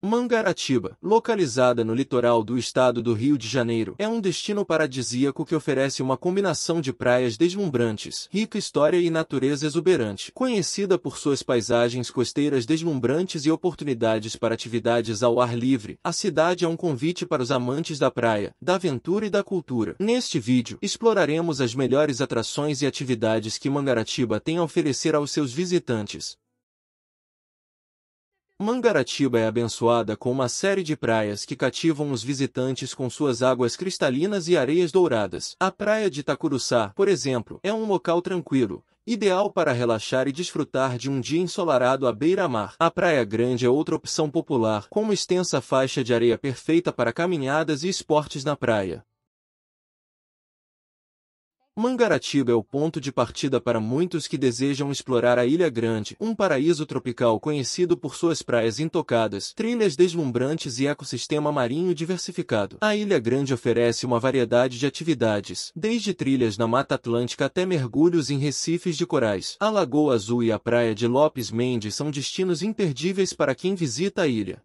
Mangaratiba, localizada no litoral do estado do Rio de Janeiro, é um destino paradisíaco que oferece uma combinação de praias deslumbrantes, rica história e natureza exuberante, conhecida por suas paisagens costeiras deslumbrantes e oportunidades para atividades ao ar livre. A cidade é um convite para os amantes da praia, da aventura e da cultura. Neste vídeo, exploraremos as melhores atrações e atividades que Mangaratiba tem a oferecer aos seus visitantes. Mangaratiba é abençoada com uma série de praias que cativam os visitantes com suas águas cristalinas e areias douradas. A praia de Itacuruçá, por exemplo, é um local tranquilo, ideal para relaxar e desfrutar de um dia ensolarado à beira-mar. A Praia Grande é outra opção popular, com uma extensa faixa de areia perfeita para caminhadas e esportes na praia. Mangaratiba é o ponto de partida para muitos que desejam explorar a Ilha Grande, um paraíso tropical conhecido por suas praias intocadas, trilhas deslumbrantes e ecossistema marinho diversificado. A Ilha Grande oferece uma variedade de atividades, desde trilhas na Mata Atlântica até mergulhos em recifes de corais. A Lagoa Azul e a Praia de Lopes Mendes são destinos imperdíveis para quem visita a ilha.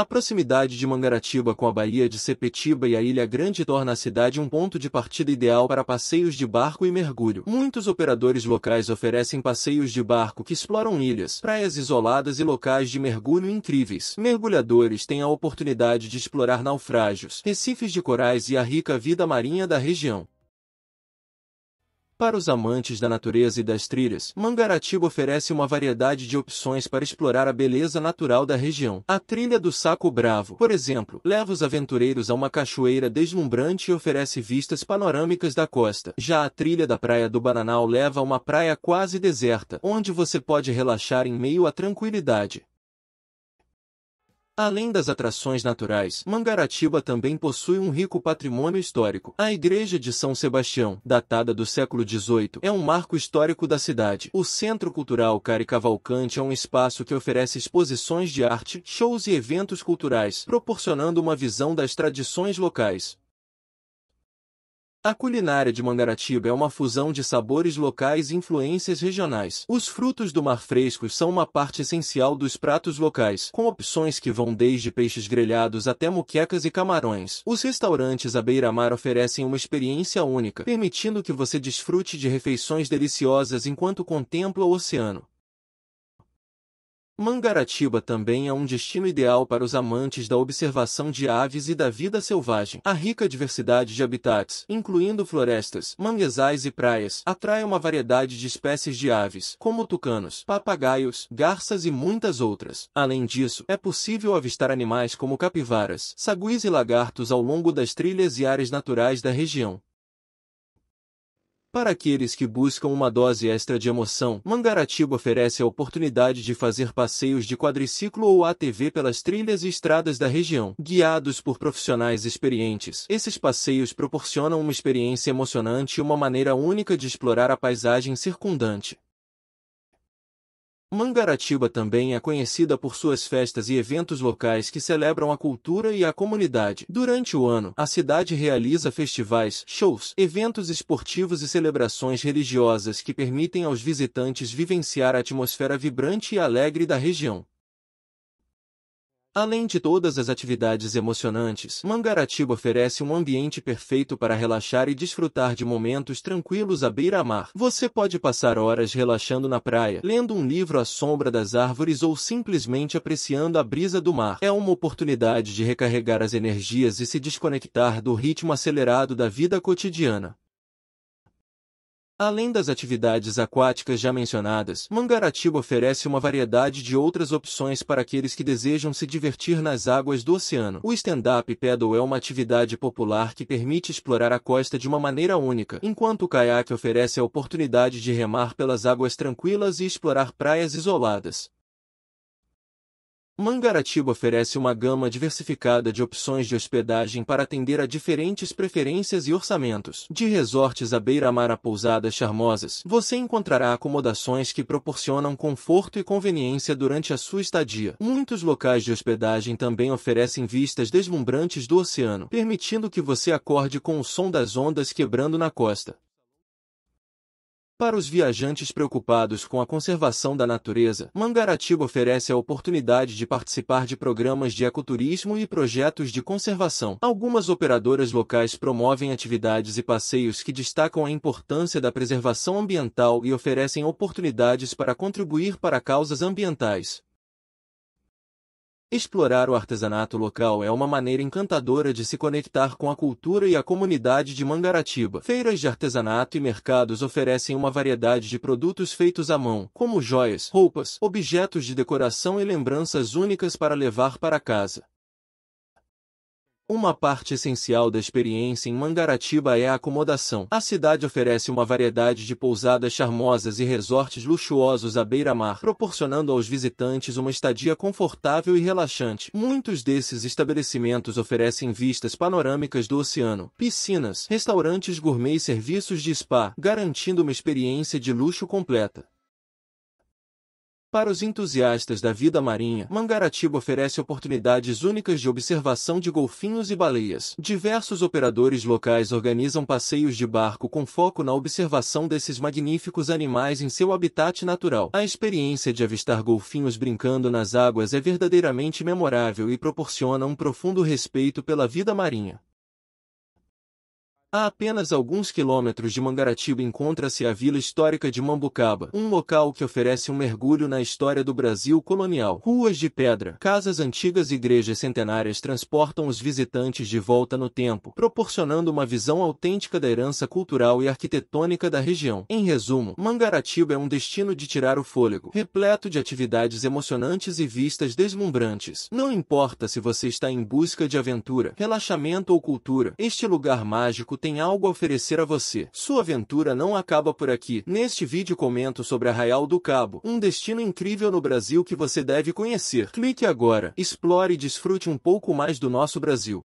A proximidade de Mangaratiba com a Baía de Sepetiba e a Ilha Grande torna a cidade um ponto de partida ideal para passeios de barco e mergulho. Muitos operadores locais oferecem passeios de barco que exploram ilhas, praias isoladas e locais de mergulho incríveis. Mergulhadores têm a oportunidade de explorar naufrágios, recifes de corais e a rica vida marinha da região. Para os amantes da natureza e das trilhas, Mangaratiba oferece uma variedade de opções para explorar a beleza natural da região. A trilha do Saco Bravo, por exemplo, leva os aventureiros a uma cachoeira deslumbrante e oferece vistas panorâmicas da costa. Já a trilha da Praia do Bananal leva a uma praia quase deserta, onde você pode relaxar em meio à tranquilidade. Além das atrações naturais, Mangaratiba também possui um rico patrimônio histórico. A Igreja de São Sebastião, datada do século XVIII, é um marco histórico da cidade. O Centro Cultural Caricavalcante é um espaço que oferece exposições de arte, shows e eventos culturais, proporcionando uma visão das tradições locais. A culinária de Mangaratiba é uma fusão de sabores locais e influências regionais. Os frutos do mar fresco são uma parte essencial dos pratos locais, com opções que vão desde peixes grelhados até muquecas e camarões. Os restaurantes à beira-mar oferecem uma experiência única, permitindo que você desfrute de refeições deliciosas enquanto contempla o oceano. Mangaratiba também é um destino ideal para os amantes da observação de aves e da vida selvagem. A rica diversidade de habitats, incluindo florestas, manguezais e praias, atrai uma variedade de espécies de aves, como tucanos, papagaios, garças e muitas outras. Além disso, é possível avistar animais como capivaras, saguis e lagartos ao longo das trilhas e áreas naturais da região. Para aqueles que buscam uma dose extra de emoção, Mangaratiba oferece a oportunidade de fazer passeios de quadriciclo ou ATV pelas trilhas e estradas da região, guiados por profissionais experientes. Esses passeios proporcionam uma experiência emocionante e uma maneira única de explorar a paisagem circundante. Mangaratiba também é conhecida por suas festas e eventos locais que celebram a cultura e a comunidade. Durante o ano, a cidade realiza festivais, shows, eventos esportivos e celebrações religiosas que permitem aos visitantes vivenciar a atmosfera vibrante e alegre da região. Além de todas as atividades emocionantes, Mangaratiba oferece um ambiente perfeito para relaxar e desfrutar de momentos tranquilos à beira-mar. Você pode passar horas relaxando na praia, lendo um livro à sombra das árvores ou simplesmente apreciando a brisa do mar. É uma oportunidade de recarregar as energias e se desconectar do ritmo acelerado da vida cotidiana. Além das atividades aquáticas já mencionadas, Mangaratiba oferece uma variedade de outras opções para aqueles que desejam se divertir nas águas do oceano. O stand-up paddle é uma atividade popular que permite explorar a costa de uma maneira única, enquanto o caiaque oferece a oportunidade de remar pelas águas tranquilas e explorar praias isoladas. Mangaratiba oferece uma gama diversificada de opções de hospedagem para atender a diferentes preferências e orçamentos. De resortes à beira-mar a pousadas charmosas, você encontrará acomodações que proporcionam conforto e conveniência durante a sua estadia. Muitos locais de hospedagem também oferecem vistas deslumbrantes do oceano, permitindo que você acorde com o som das ondas quebrando na costa. Para os viajantes preocupados com a conservação da natureza, Mangaratiba oferece a oportunidade de participar de programas de ecoturismo e projetos de conservação. Algumas operadoras locais promovem atividades e passeios que destacam a importância da preservação ambiental e oferecem oportunidades para contribuir para causas ambientais. Explorar o artesanato local é uma maneira encantadora de se conectar com a cultura e a comunidade de Mangaratiba. Feiras de artesanato e mercados oferecem uma variedade de produtos feitos à mão, como joias, roupas, objetos de decoração e lembranças únicas para levar para casa. Uma parte essencial da experiência em Mangaratiba é a acomodação. A cidade oferece uma variedade de pousadas charmosas e resortes luxuosos à beira-mar, proporcionando aos visitantes uma estadia confortável e relaxante. Muitos desses estabelecimentos oferecem vistas panorâmicas do oceano, piscinas, restaurantes gourmet e serviços de spa, garantindo uma experiência de luxo completa. Para os entusiastas da vida marinha, Mangaratiba oferece oportunidades únicas de observação de golfinhos e baleias. Diversos operadores locais organizam passeios de barco com foco na observação desses magníficos animais em seu habitat natural. A experiência de avistar golfinhos brincando nas águas é verdadeiramente memorável e proporciona um profundo respeito pela vida marinha. A apenas alguns quilômetros de Mangaratiba encontra-se a Vila Histórica de Mambucaba, um local que oferece um mergulho na história do Brasil colonial. Ruas de pedra, casas antigas e igrejas centenárias transportam os visitantes de volta no tempo, proporcionando uma visão autêntica da herança cultural e arquitetônica da região. Em resumo, Mangaratiba é um destino de tirar o fôlego, repleto de atividades emocionantes e vistas deslumbrantes. Não importa se você está em busca de aventura, relaxamento ou cultura, este lugar mágico tem algo a oferecer a você. Sua aventura não acaba por aqui. Neste vídeo comento sobre Arraial do Cabo, um destino incrível no Brasil que você deve conhecer. Clique agora, explore e desfrute um pouco mais do nosso Brasil.